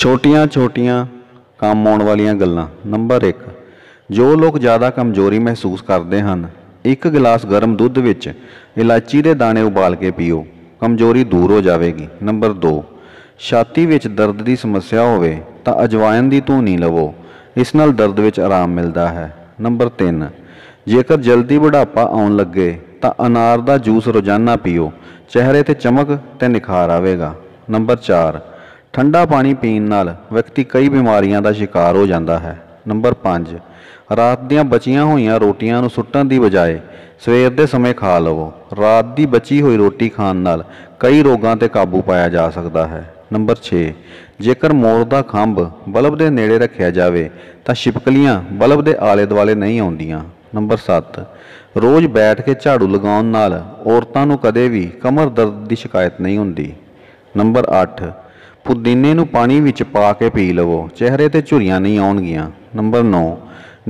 ਛੋਟੀਆਂ-ਛੋਟੀਆਂ ਕੰਮ ਆਉਣ ਵਾਲੀਆਂ ਗੱਲਾਂ ਨੰਬਰ 1 ਜੋ ਲੋਕ ਜ਼ਿਆਦਾ ਕਮਜ਼ੋਰੀ ਮਹਿਸੂਸ ਕਰਦੇ ਹਨ ਇੱਕ ਗਲਾਸ ਗਰਮ ਦੁੱਧ ਵਿੱਚ ਇਲਾਚੀ ਦੇ ਦਾਣੇ ਉਬਾਲ ਕੇ ਪੀਓ ਕਮਜ਼ੋਰੀ ਦੂਰ ਹੋ ਜਾਵੇਗੀ ਨੰਬਰ 2 ਛਾਤੀ ਵਿੱਚ ਦਰਦ ਦੀ ਸਮੱਸਿਆ ਹੋਵੇ ਤਾਂ ਅਜਵਾਇਨ ਦੀ ਧੂਣੀ ਲਵੋ ਇਸ ਨਾਲ ਦਰਦ ਵਿੱਚ ਆਰਾਮ ਮਿਲਦਾ ਹੈ ਨੰਬਰ 3 ਜੇਕਰ ਜਲਦੀ ਬੁਢਾਪਾ ਆਉਣ ਲੱਗੇ ਤਾਂ ਅਨਾਰ ਦਾ ਜੂਸ ਰੋਜ਼ਾਨਾ ਪੀਓ ਚਿਹਰੇ ਤੇ ਚਮਕ ਤੇ ਨਿਖਾਰ ਆਵੇਗਾ ਨੰਬਰ 4 ਠੰਡਾ ਪਾਣੀ ਪੀਣ ਨਾਲ ਵਿਅਕਤੀ ਕਈ ਬਿਮਾਰੀਆਂ ਦਾ ਸ਼ਿਕਾਰ ਹੋ ਜਾਂਦਾ ਹੈ ਨੰਬਰ 5 ਰਾਤ ਦੀਆਂ ਬਚੀਆਂ ਹੋਈਆਂ ਰੋਟੀਆਂ ਨੂੰ ਸੁੱਟਣ ਦੀ ਬਜਾਏ ਸਵੇਰ ਦੇ ਸਮੇਂ ਖਾ ਲਵੋ ਰਾਤ ਦੀ ਬਚੀ ਹੋਈ ਰੋਟੀ ਖਾਣ ਨਾਲ ਕਈ ਰੋਗਾਂ ਤੇ ਕਾਬੂ ਪਾਇਆ ਜਾ ਸਕਦਾ ਹੈ ਨੰਬਰ 6 ਜੇਕਰ ਮੋਰ ਦਾ ਖੰਭ ਬਲਬ ਦੇ ਨੇੜੇ ਰੱਖਿਆ ਜਾਵੇ ਤਾਂ ਛਿਪਕਲੀਆਂ ਬਲਬ ਦੇ ਆਲੇ-ਦੁਆਲੇ ਨਹੀਂ ਆਉਂਦੀਆਂ ਨੰਬਰ 7 ਰੋਜ਼ ਬੈਠ ਕੇ ਝਾੜੂ ਲਗਾਉਣ ਨਾਲ ਔਰਤਾਂ ਨੂੰ ਕਦੇ ਵੀ ਕਮਰ ਦਰਦ ਦੀ ਸ਼ਿਕਾਇਤ ਨਹੀਂ ਹੁੰਦੀ ਨੰਬਰ 8 ਪੁਦੀਨੇ ਨੂੰ ਪਾਣੀ ਵਿੱਚ ਪਾ ਕੇ ਪੀ ਲਵੋ ਚਿਹਰੇ ਤੇ ਝੁਰੀਆਂ ਨਹੀਂ ਆਉਣਗੀਆਂ ਨੰਬਰ 9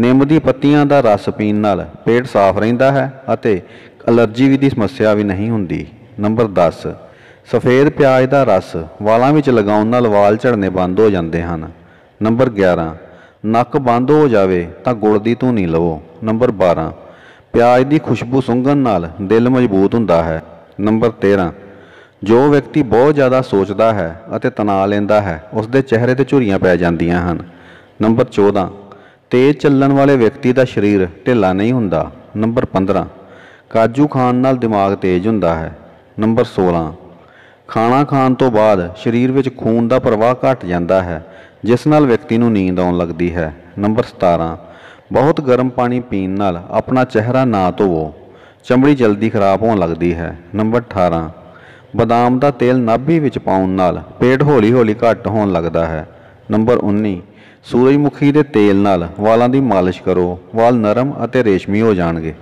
ਨਿੰਮ ਦੀ ਪੱਤੀਆਂ ਦਾ ਰਸ ਪੀਣ ਨਾਲ ਪੇਟ ਸਾਫ਼ ਰਹਿੰਦਾ ਹੈ ਅਤੇ ਅਲਰਜੀ ਵੀ ਦੀ ਸਮੱਸਿਆ ਵੀ ਨਹੀਂ ਹੁੰਦੀ ਨੰਬਰ 10 ਸਫੇਦ ਪਿਆਜ਼ ਦਾ ਰਸ ਵਾਲਾਂ ਵਿੱਚ ਲਗਾਉਣ ਨਾਲ ਵਾਲ ਝੜਨੇ ਬੰਦ ਹੋ ਜਾਂਦੇ ਹਨ ਨੰਬਰ 11 ਨੱਕ ਬੰਦ ਹੋ ਜਾਵੇ ਤਾਂ ਗੁੜ ਦੀ ਧੂਨੀ ਲਵੋ ਨੰਬਰ 12 ਪਿਆਜ਼ ਦੀ ਖੁਸ਼ਬੂ ਸੁੰਘਣ ਨਾਲ ਦਿਲ ਮਜ਼ਬੂਤ ਹੁੰਦਾ ਹੈ ਨੰਬਰ 13 ਜੋ ਵਿਅਕਤੀ ਬਹੁਤ ਜ਼ਿਆਦਾ ਸੋਚਦਾ ਹੈ ਅਤੇ ਤਣਾਅ ਲੈਂਦਾ ਹੈ ਉਸ ਦੇ ਚਿਹਰੇ ਤੇ ਝੁਰੀਆਂ ਪੈ ਜਾਂਦੀਆਂ ਹਨ ਨੰਬਰ 14 ਤੇਜ਼ ਚੱਲਣ ਵਾਲੇ ਵਿਅਕਤੀ ਦਾ ਸਰੀਰ ਢਿੱਲਾ ਨਹੀਂ ਹੁੰਦਾ ਨੰਬਰ 15 ਕਾਜੂ ਖਾਣ ਨਾਲ ਦਿਮਾਗ ਤੇਜ਼ ਹੁੰਦਾ ਹੈ ਨੰਬਰ 16 ਖਾਣਾ ਖਾਣ ਤੋਂ ਬਾਅਦ ਸਰੀਰ ਵਿੱਚ ਖੂਨ ਦਾ ਪ੍ਰਵਾਹ ਘਟ ਜਾਂਦਾ ਹੈ ਜਿਸ ਨਾਲ ਵਿਅਕਤੀ ਨੂੰ ਨੀਂਦ ਆਉਣ ਲੱਗਦੀ ਹੈ ਨੰਬਰ 17 ਬਹੁਤ ਗਰਮ ਪਾਣੀ ਪੀਣ ਨਾਲ ਆਪਣਾ ਚਿਹਰਾ ਨਾ ਧੋਵੋ ਚਮੜੀ ਜਲਦੀ ਖਰਾਬ ਹੋਣ ਲੱਗਦੀ ਹੈ ਨੰਬਰ 18 ਬਦਾਮ ਦਾ ਤੇਲ ਨਾਭੀ ਵਿੱਚ ਪਾਉਣ ਨਾਲ ਪੇਟ ਹੌਲੀ-ਹੌਲੀ ਘਟ ਹੋਣ ਲੱਗਦਾ ਹੈ ਨੰਬਰ 19 ਸੂਰਜਮੁਖੀ ਦੇ ਤੇਲ ਨਾਲ ਵਾਲਾਂ ਦੀ ਮਾਲਿਸ਼ ਕਰੋ ਵਾਲ ਨਰਮ ਅਤੇ ਰੇਸ਼ਮੀ ਹੋ ਜਾਣਗੇ